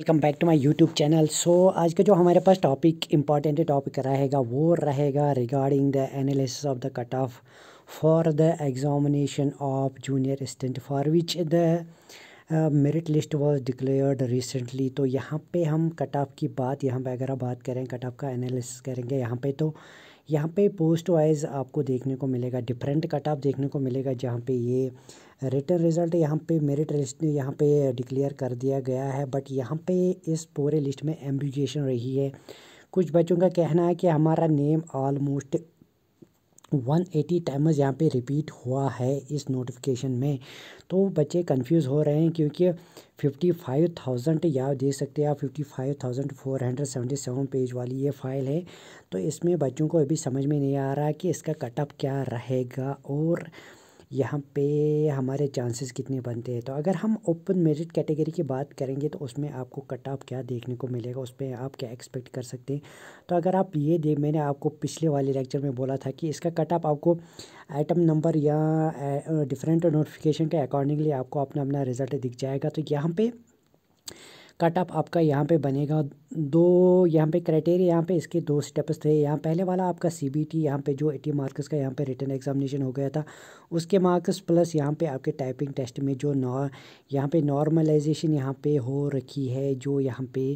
welcome back to my YouTube channel so आज का जो हमारे पास टॉपिक इम्पॉर्टेंट टॉपिक रहेगा वो रहेगा regarding the analysis of the cut off for the examination of junior assistant for which the merit list was declared recently तो यहाँ पे हम कट ऑफ की बात यहाँ पे अगर आप बात करें कट ऑफ का एनालिसिस करेंगे यहाँ पे तो यहाँ पे पोस्ट वाइज आपको देखने को मिलेगा डिफरेंट कट ऑफ देखने को मिलेगा जहाँ पे ये रिटर्न रिज़ल्ट यहाँ पे मेरिट लिस्ट यहाँ पे डिक्लेयर कर दिया गया है बट यहाँ पे इस पूरे लिस्ट में एम्बिगेशन रही है कुछ बच्चों का कहना है कि हमारा नेम ऑलमोस्ट 180 टाइम्स यहाँ पर रिपीट हुआ है इस नोटिफिकेशन में तो बच्चे कंफ्यूज हो रहे हैं क्योंकि 55,000 या देख सकते हैं आप सेवन पेज वाली ये फाइल है तो इसमें बच्चों को अभी समझ में नहीं आ रहा कि इसका कटअप क्या रहेगा और यहाँ पे हमारे चांसेस कितने बनते हैं तो अगर हम ओपन मेरिट कैटेगरी की बात करेंगे तो उसमें आपको कट ऑफ क्या देखने को मिलेगा उस पर आप क्या एक्सपेक्ट कर सकते हैं तो अगर आप ये दे मैंने आपको पिछले वाले लेक्चर में बोला था कि इसका कट ऑफ आपको आइटम नंबर या डिफरेंट नोटिफिकेशन के अकॉर्डिंगली आपको अपना अपना रिज़ल्ट दिख जाएगा तो यहाँ पर कट ऑफ आपका यहाँ पर बनेगा दो यहाँ पे क्राइटेरिया यहाँ पे इसके दो स्टेप्स थे यहाँ पहले वाला आपका सी बी टी यहाँ पर जो एटी मार्क्स का यहाँ पे रिटर्न एग्जामिनेशन हो गया था उसके मार्क्स प्लस यहाँ पे आपके टाइपिंग टेस्ट में जो नॉ यहाँ पे नॉर्मलाइजेशन यहाँ पे हो रखी है जो यहाँ पे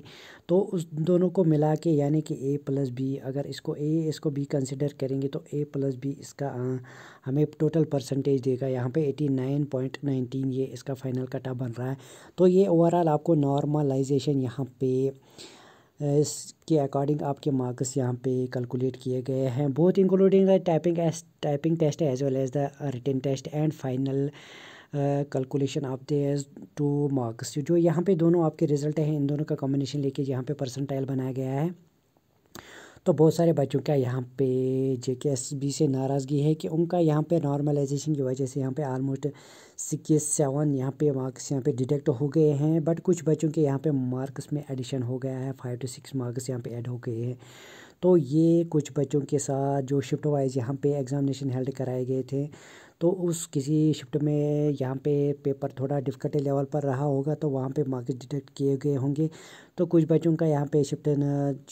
तो उस दोनों को मिला के यानी कि ए प्लस बी अगर इसको ए इसको बी कंसिडर करेंगे तो ए प्लस बी इसका आ, हमें टोटल परसेंटेज देगा यहाँ पे एटी नाइन पॉइंट नाइनटीन ये इसका फाइनल कटा बन रहा है तो ये ओवरऑल आपको नॉर्मलाइजेशन यहाँ पे इसके अकॉर्डिंग आपके मार्क्स यहाँ पे कैलकुलेट किए गए हैं both including the typing typing test as well as the return test and final calculation of as two marks जो यहाँ पे दोनों आपके रिजल्ट हैं इन दोनों का कॉम्बिनेशन लेके यहाँ पे परसेंटाइल बनाया गया है तो बहुत सारे बच्चों का यहाँ पे जे के एस बी से नाराज़गी है कि उनका यहाँ पे नॉर्मलाइजेशन की वजह से यहाँ पे आलमोस्ट सिक्स सेवन यहाँ पे मार्क्स यहाँ पे डिटेक्ट हो गए हैं बट कुछ बच्चों के यहाँ पे मार्क्स में एडिशन हो गया है फाइव टू सिक्स मार्क्स यहाँ पे ऐड हो गए हैं तो ये कुछ बच्चों के साथ जो शिफ्ट वाइज यहाँ पे एग्ज़ामिनेशन हेल्ड कराए गए थे तो उस किसी शिफ्ट में यहाँ पे पेपर थोड़ा डिफ़िकल्टी लेवल पर रहा होगा तो वहाँ पे मार्क्स डिटेक्ट किए गए होंगे तो कुछ बच्चों का यहाँ पे शिफ्ट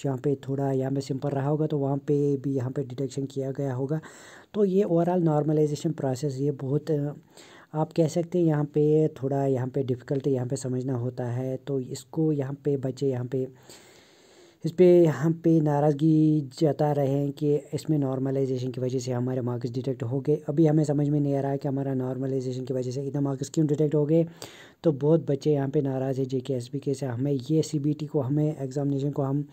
यहाँ पे थोड़ा यहाँ पे सिंपल रहा होगा तो वहाँ पे भी यहाँ पे डिटेक्शन किया गया होगा तो ये ओवरऑल नॉर्मलाइजेशन प्रोसेस ये बहुत आप कह सकते हैं यहाँ पर थोड़ा यहाँ पर डिफ़िकल्ट यहाँ पर समझना होता है तो इसको यहाँ पर बच्चे यहाँ पर इस पर हम पे नाराज़गी जता रहे हैं कि इसमें नॉर्मलाइजेशन की वजह से हमारे मार्क्स डिटेक्ट हो गए अभी हमें समझ में नहीं आ रहा है कि हमारा नॉर्मलाइजेशन की वजह से इतना मार्क्स क्यों डिटेक्ट हो गए तो बहुत बच्चे यहाँ पे नाराज़ है जे के एस बी के से हमें ये सी बी टी को हमें एग्ज़ामिनेशन को हम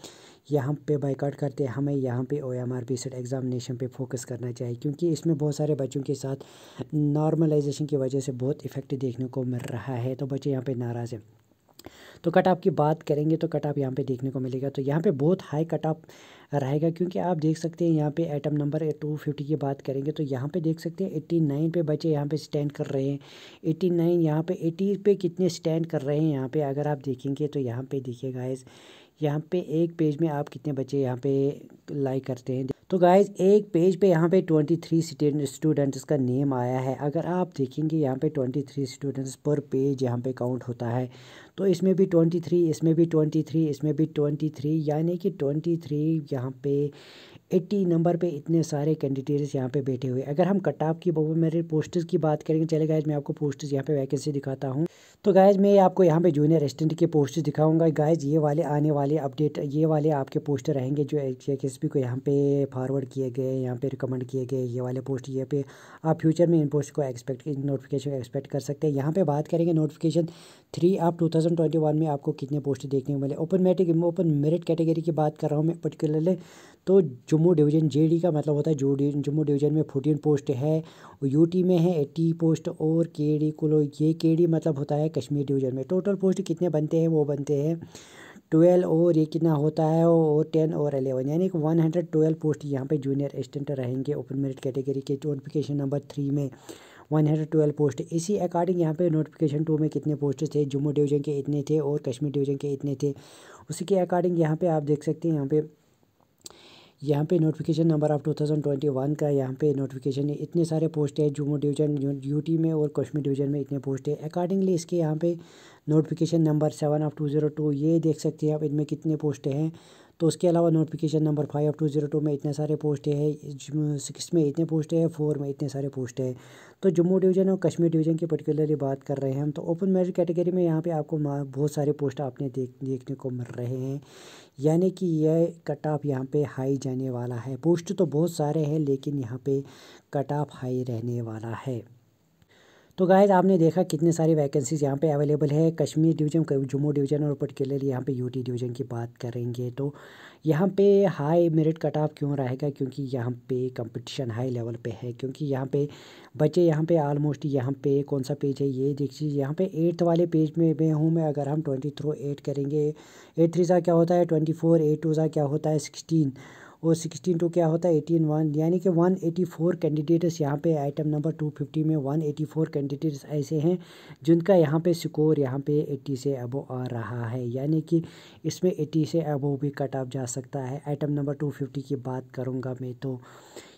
यहाँ पे बाइकआउट करते हैं हमें यहाँ पे O M R P set examination पे फोकस करना चाहिए क्योंकि इसमें बहुत सारे बच्चों के साथ नॉर्मलाइजेशन की वजह से बहुत इफ़ेक्ट देखने को मिल रहा है तो बच्चे यहाँ पे नाराज़ हैं तो कट ऑफ की बात करेंगे तो कट ऑफ यहाँ पे देखने को मिलेगा तो यहाँ पे बहुत हाई कट ऑफ रहेगा क्योंकि आप देख सकते हैं यहाँ पे एटम नंबर टू फिफ्टी की बात करेंगे तो यहाँ पे देख सकते हैं एट्टी नाइन पे बच्चे यहाँ पे स्टैंड कर रहे हैं एट्टी नाइन यहाँ पे एटी पे कितने स्टैंड कर रहे हैं यहाँ पे अगर आप देखेंगे तो यहाँ पे देखिए गाइस यहाँ पे एक पेज में आप कितने बच्चे यहाँ पे लाइक करते हैं तो गाइज एक पेज पे यहाँ पे थ्री स्टूडेंट्स का नेम आया है अगर आप देखेंगे यहाँ पे थ्री स्टूडेंट्स पर पेज यहाँ पे काउंट होता है तो इसमें भी ट्वेंटी थ्री इसमें भी ट्वेंटी थ्री इसमें भी ट्वेंटी थ्री यानी कि ट्वेंटी थ्री यहाँ पे एट्टी नंबर पे इतने सारे कैंडिडेट्स यहाँ पे बैठे हुए अगर हम कट ऑफ की मेरे पोस्टर्स की बात करेंगे चले गायज मैं आपको पोस्टर्स यहाँ पे वैकेंसी दिखाता हूँ तो गायज मैं आपको यहाँ पे जूनियर असिस्टेंट के पोस्टर्स दिखाऊंगा गायज ये वाले आने वाले अपडेट ये वाले आपके पोस्टर रहेंगे जो एच को यहाँ पे फॉरवर्ड किए गए यहाँ पे रिकमेंड किए गए ये वाले पोस्ट ये पे आप फ्यूचर में इन पोस्ट को एक्सपेक्ट नोटिफिकेशन एक्सपेक्ट कर सकते हैं यहाँ पर बात करेंगे नोटिफिकेशन थ्री आप टू थाउजेंड ट्वेंटी वन में आपको कितने पोस्ट देखने को मिले ओपन मेटिक ओपन मेरिट कैटेगरी की बात कर रहा हूँ मैं पर्टिकुलरली तो जम्मू डिवीज़न जे का मतलब होता है जो जम्मू डिवीज़न में फोर्टीन पोस्ट है यूटी में है एट्टी पोस्ट और के को ये के मतलब होता है कश्मीर डिवीज़न में टोटल पोस्ट कितने बनते हैं वो बनते हैं ट्वेल्व और ये कितना होता है और टेन और एलेवन यानी कि वन हंड्रेड ट्वेल्व पोस्ट यहाँ पे जूनियर असिस्टेंट रहेंगे ओपन मेरिट कैटेगरी के नोटिफिकेशन नंबर थ्री में वन हंड्रेड ट्वेल्व पोस्ट इसी अकॉर्डिंग यहाँ पे नोटिफिकेशन टू में कितने पोस्ट थे जम्मू डिवीज़न के इतने थे और कश्मीर डिवीज़न के इतने थे उसी के अकॉर्डिंग यहाँ पर आप देख सकते हैं यहाँ पर यहाँ पे notification number of two thousand twenty one का यहाँ पे नोटिफिकेशन है इतने सारे पोस्ट है जम्मू डिवीज़न यूटी में और कश्मीर डिवीज़न में इतने पोस्ट है अकॉर्डिंगली इसके यहाँ पे notification number seven of two zero two ये देख सकते हैं आप इनमें कितने पोस्ट हैं तो उसके अलावा notification number five two zero two में इतने सारे पोस्ट है सिक्स में इतने पोस्ट है फोर में इतने सारे पोस्ट है तो जम्मू डिवीज़न और कश्मीर डिवीज़न की पर्टिकुलरली बात कर रहे हैं हम तो ओपन मेरिट कैटेगरी में यहाँ पर आपको बहुत सारे पोस्ट आपने देख देखने को मिल रहे हैं यानी कि यह कट ऑफ यहाँ पे हाई जाने वाला है पोस्ट तो बहुत सारे हैं लेकिन यहाँ पे कट ऑफ हाई रहने वाला है तो गाइज आपने देखा कितने सारी वैकेंसीज़ यहाँ पे अवेलेबल है कश्मीर डिवीज़न जम्मू डिवीज़न और पर्टिकुलरली यहाँ पे यूटी डिवीज़न की बात करेंगे तो यहाँ पे हाई मेरिट कट ऑफ क्यों रहेगा क्योंकि यहाँ पे कंपटीशन हाई लेवल पे है क्योंकि यहाँ पे बच्चे यहाँ पे आलमोस्ट यहाँ पे कौन सा पेज है ये देखिए यहाँ पे एट्थ वाले पेज में भी हूँ मैं अगर हम ट्वेंटी थ्रो एट करेंगे एट थ्री सा क्या होता है ट्वेंटी फोर एट टू सा क्या होता है सिक्सटीन और सिक्सटीन टू क्या होता है एटीन वन यानी कि वन एटी फोर कैंडिडेट्स यहाँ पे आइटम नंबर टू फिफ्टी में वन एटी फोर कैंडिडेट्स ऐसे हैं जिनका यहाँ पे स्कोर यहाँ पे एट्टी से अबो आ रहा है यानी कि इसमें एट्टी से अबो भी कट ऑफ जा सकता है आइटम नंबर टू फिफ्टी की बात करूँगा मैं तो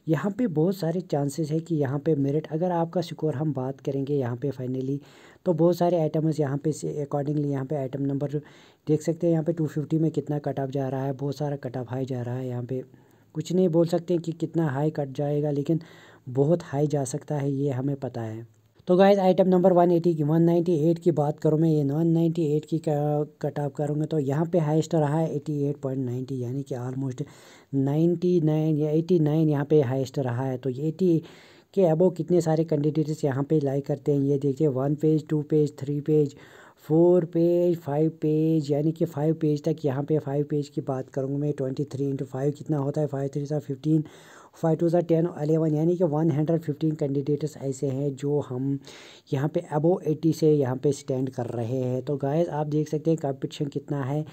यहाँ पे बहुत सारे चांसेस है कि यहाँ पे मेरिट अगर आपका स्कोर हम बात करेंगे यहाँ पे फाइनली तो बहुत सारे आइटम्स यहाँ पे से अकॉर्डिंगली यहाँ पे आइटम नंबर देख सकते हैं यहाँ पे फिफ्टी में कितना कट ऑफ जा रहा है बहुत सारा कट ऑफ हाई जा रहा है यहाँ पे कुछ नहीं बोल सकते कि कितना हाई कट जाएगा लेकिन बहुत हाई जा सकता है ये हमें पता है तो गाइज आइटम नंबर एटी की एट की बात करूँ मैं ये एट की कट ऑफ करूँगा तो यहाँ पे हाइस्ट रहा है नाइन्टी यानी कि नाइन्टी नाइन या नाइन यहाँ पर हाइस्ट रहा है तो एटी के अबो कितने सारे कैंडिडेट्स यहाँ पे लाइक करते हैं ये देखिए one page two page three page four page five page यानी कि फाइव पेज तक यहाँ पे फाइव पेज की बात करूँगा मैं ट्वेंटी थ्री इंटू फाइव कितना होता है फाइव थ्री सा फिफ्टीन फाइव टू ज़ा टेन अलेवन यानी कि वन हंड्रेड फिफ्टीन कैंडिडेट्स ऐसे हैं जो हम यहाँ पे अबो एटी से यहाँ पे स्टैंड कर रहे हैं तो गाइस आप देख सकते हैं कंपटीशन कितना है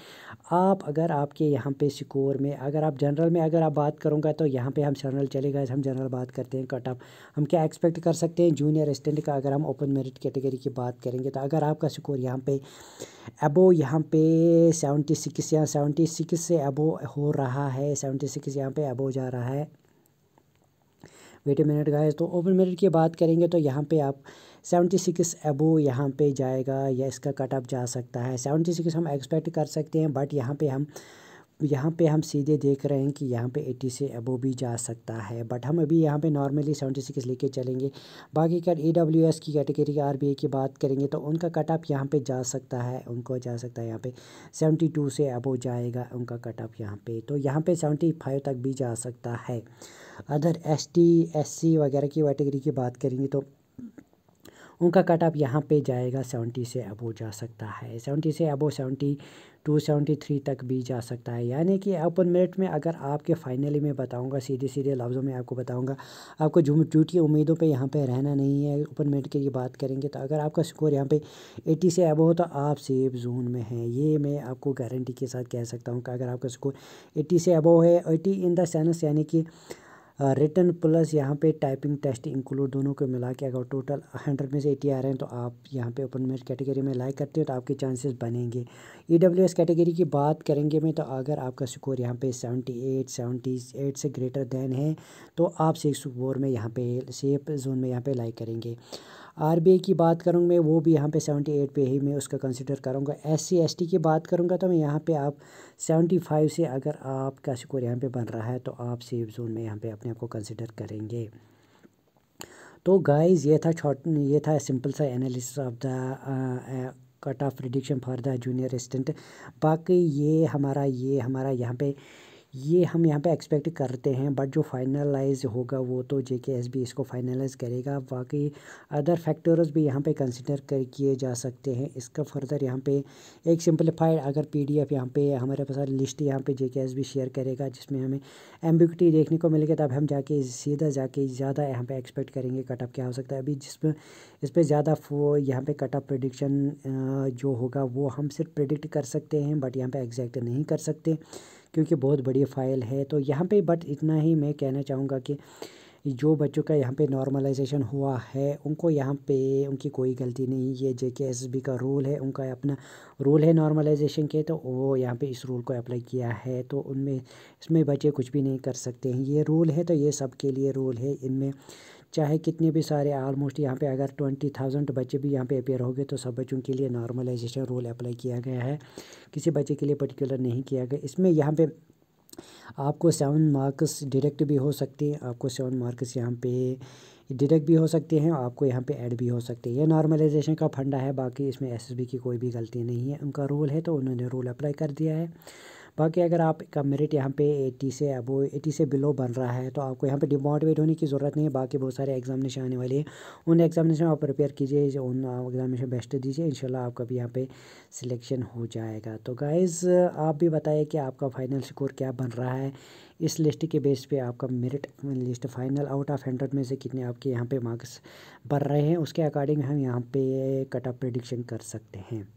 आप अगर आपके यहाँ पे स्कोर में अगर आप जनरल में अगर आप बात करूँगा तो यहाँ पे हम जनरल चले गए हम जनरल बात करते हैं कट ऑफ हम क्या एक्सपेक्ट कर सकते हैं जूनियर असिस्टेंट का अगर हम ओपन मेरिट कैटेगरी की बात करेंगे तो अगर आपका स्कोर यहाँ पर अबो यहाँ पे सेवेंटी सिक्स या सेवेंटी सिक्स से अबो हो रहा है सेवेंटी सिक्स यहाँ पे अबो जा रहा है वेट ए मिनट गाइस तो ओपन मिनट की बात करेंगे तो यहाँ पे आप सेवेंटी सिक्स एबो यहाँ पर जाएगा या इसका कट ऑफ जा सकता है सेवेंटी सिक्स हम एक्सपेक्ट कर सकते हैं बट यहाँ पे हम यहाँ पे हम सीधे देख रहे हैं कि यहाँ पे 80 से अबो भी जा सकता है बट हम अभी यहाँ पे नॉर्मली 76 लेके चलेंगे बाकी अगर ए एस की कैटेगरी आर बी ए की बात करेंगे तो उनका कट ऑफ यहाँ पे जा सकता है उनको जा सकता है यहाँ पे 72 से अबो जाएगा उनका कट ऑफ यहाँ पे तो यहाँ पे 75 तक भी जा सकता है other S T S C वगैरह की कैटेगरी की बात करेंगे तो उनका कट ऑफ यहाँ पे जाएगा सेवेंटी से अबो जा सकता है सेवेंटी से अबो सेवेंटी 273 तक भी जा सकता है यानी कि ओपन मेरिट में अगर आपके फाइनली मैं बताऊंगा सीधे सीधे लफ्ज़ों में आपको बताऊंगा आपको टूटी उम्मीदों पे यहाँ पे रहना नहीं है ओपन मेरिट लिए बात करेंगे तो अगर आपका स्कोर यहाँ पे 80 से अब हो तो आप सेफ जोन में हैं ये मैं आपको गारंटी के साथ कह सकता हूँ कि अगर आपका स्कोर एट्टी से अबो है एटी इन देंस यानी कि रिटर्न प्लस यहाँ पे टाइपिंग टेस्ट इंक्लूड दोनों को मिला के अगर टोटल हंड्रेड में से एटी आ रहे हैं तो आप यहाँ पे ओपन मेरिट कैटेगरी में लाइक करते हो तो आपके चांसेस बनेंगे ई डब्ल्यू एस कैटेगरी की बात करेंगे मैं तो अगर आपका स्कोर यहाँ पे सेवेंटी एट सेवेंटी एट से ग्रेटर दैन है तो आप सेफ स्कोर में यहाँ पे सेफ जोन में यहाँ पर लाइक करेंगे आर की बात करूँगा मैं वो भी यहाँ पे एट पे ही मैं उसका कंसिडर करूँगा एस सी की बात करूँगा तो मैं यहाँ पे आप सेवेंटी फाइव से अगर आपका स्कोर यहाँ पे बन रहा है तो आप सेफ जोन में यहाँ पे अपने आप को कंसिडर करेंगे तो गाइस ये था छोट ये था सिंपल सा analysis of the cut off prediction for the junior assistant बाकी ये हमारा ये हमारा यहाँ पर ये हम यहाँ पे एक्सपेक्ट करते हैं बट जो फाइनलाइज होगा वो तो जे के एस बी इसको फाइनलाइज करेगा बाकी अदर फैक्टर्स भी यहाँ पे कंसिडर कर किए जा सकते हैं इसका फर्दर यहाँ पे एक सिंप्लीफाइड अगर पी डी एफ यहाँ पे हमारे पास लिस्ट यहाँ पे जे के एस बी शेयर करेगा जिसमें हमें एम्बिक्टी देखने को मिलेगी तब हम जाके सीधा जाके ज़्यादा यहाँ पर एक्सपेक्ट करेंगे कटअप क्या हो सकता है अभी जिसमें इस पर ज़्यादा यहाँ पर कटअप प्रडिक्शन जो होगा वो हम सिर्फ प्रिडिक्ट कर सकते हैं बट यहाँ पर एग्जैक्ट नहीं कर सकते क्योंकि बहुत बड़ी फ़ाइल है तो यहाँ पे बट इतना ही मैं कहना चाहूँगा कि जो बच्चों का यहाँ पे नॉर्मलाइजेशन हुआ है उनको यहाँ पे उनकी कोई गलती नहीं ये जे के एस बी का रूल है उनका अपना रूल है नॉर्मलाइजेशन के तो वो यहाँ पे इस रूल को अप्लाई किया है तो उनमें इसमें बच्चे कुछ भी नहीं कर सकते हैं ये रूल है तो ये सब के लिए रूल है इनमें चाहे कितने भी सारे आलमोस्ट यहाँ पे अगर ट्वेंटी थाउजेंड बच्चे भी यहाँ पे अपेयर हो गए तो सब बच्चों के लिए नॉर्मलाइजेशन रोल अप्लाई किया गया है किसी बच्चे के लिए पर्टिकुलर नहीं किया गया इसमें यहाँ पे आपको सेवन मार्क्स डायरेक्ट भी हो सकते हैं आपको सेवन मार्क्स यहाँ पे डिडक्ट भी हो सकते हैं आपको यहाँ पे ऐड भी हो सकते हैं ये नॉर्मलाइजेशन का फंडा है बाकी इसमें एसएसबी की कोई भी गलती नहीं है उनका रोल है तो उन्होंने रोल अप्लाई कर दिया है बाकी अगर आपका मेरिट यहाँ पे 80 से अबो 80 से बिलो बन रहा है तो आपको यहाँ पे डिमोटिवेट होने की ज़रूरत नहीं है बाकी बहुत सारे एग्जामिनेशन आने वाले हैं उन एग्जामिनेशन आप प्रिपेयर कीजिए उन एग्जामिनेशन बेस्ट दीजिए इन आपका भी यहाँ पर सिलेक्शन हो जाएगा तो गाइज़ आप भी बताइए कि आपका फाइनल स्कोर क्या बन रहा है इस लिस्ट के बेस पे आपका merit list final out of hundred में से कितने आपके यहाँ पे मार्क्स बढ़ रहे हैं उसके अकॉर्डिंग हम यहाँ पे कट ऑफ प्रडिक्शन कर सकते हैं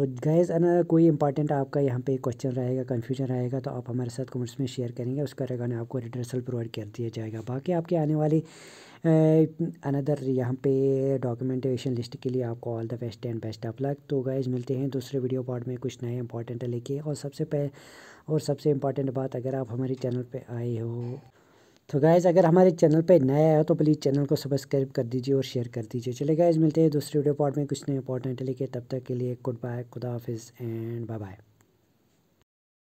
तो गैज़ अना कोई इंपॉर्टेंट आपका यहाँ पे क्वेश्चन रहेगा कन्फ्यूजन रहेगा तो आप हमारे साथ कमेंट्स में शेयर करेंगे उसका रेगान आपको रिड्रेसल प्रोवाइड कर दिया जाएगा बाकी आपके आने वाली अनदर यहाँ पे डॉक्यूमेंटेशन लिस्ट के लिए आपको all the best and best of luck तो गैज़ मिलते हैं दूसरे वीडियो पार्ट में कुछ नए इंपॉर्टेंट लेके और सबसे पह और सबसे इम्पॉर्टेंट बात अगर आप हमारे चैनल पर आए हो तो गाइज़ अगर हमारे चैनल पे नया आया तो प्लीज़ चैनल को सब्सक्राइब कर दीजिए और शेयर कर दीजिए चले गाइज़ मिलते हैं दूसरे वीडियो पार्ट में कुछ नए इंपॉर्टेंट लेके तब तक के लिए गुड बाय खुदा हाफिज़ एंड बाय बाय